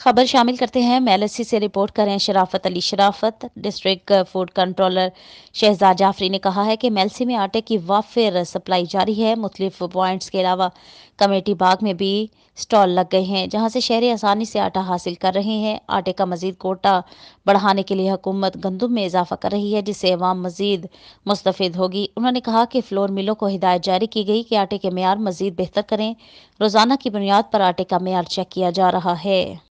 खबर शामिल करते हैं मेलसी से रिपोर्ट करें Sharafat Ali Sharafat district food controller Shahzad Jafri ने कहा है कि मेलसी में आटे की वाफिर सप्लाई जारी है मुख्तलिफ पॉइंट्स के अलावा कमेटी बाग में भी स्टॉल लग गए हैं जहां से शहरी आसानी से आटा हासिल कर रहे हैं आटे का मजीद कोटा बढ़ाने के लिए हुकूमत गंदम में इजाफा कर रही है जिससे अवाम मजीद मुस्तफ़ होगी उन्होंने कहा कि फ्लोर मिलों को हिदायत जारी की गई कि आटे के मैार मजीद बेहतर करें रोज़ाना की बुनियाद पर आटे का मैार चेक किया जा रहा है